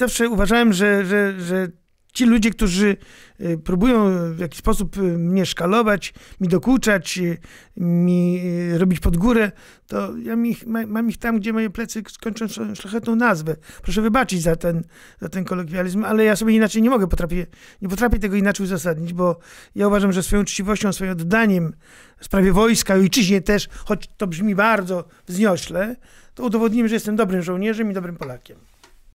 zawsze uważałem, że, że, że ci ludzie, którzy y, próbują w jakiś sposób y, mnie szkalować, mi dokuczać, y, mi robić pod górę, to ja ich, mam ich tam, gdzie moje plecy skończą szlachetną nazwę. Proszę wybaczyć za ten, za ten kolokwializm, ale ja sobie inaczej nie mogę, potrafię, nie potrafię tego inaczej uzasadnić, bo ja uważam, że swoją uczciwością, swoim oddaniem w sprawie wojska i ojczyźnie też, choć to brzmi bardzo wzniośle, to udowodnimy, że jestem dobrym żołnierzem i dobrym Polakiem.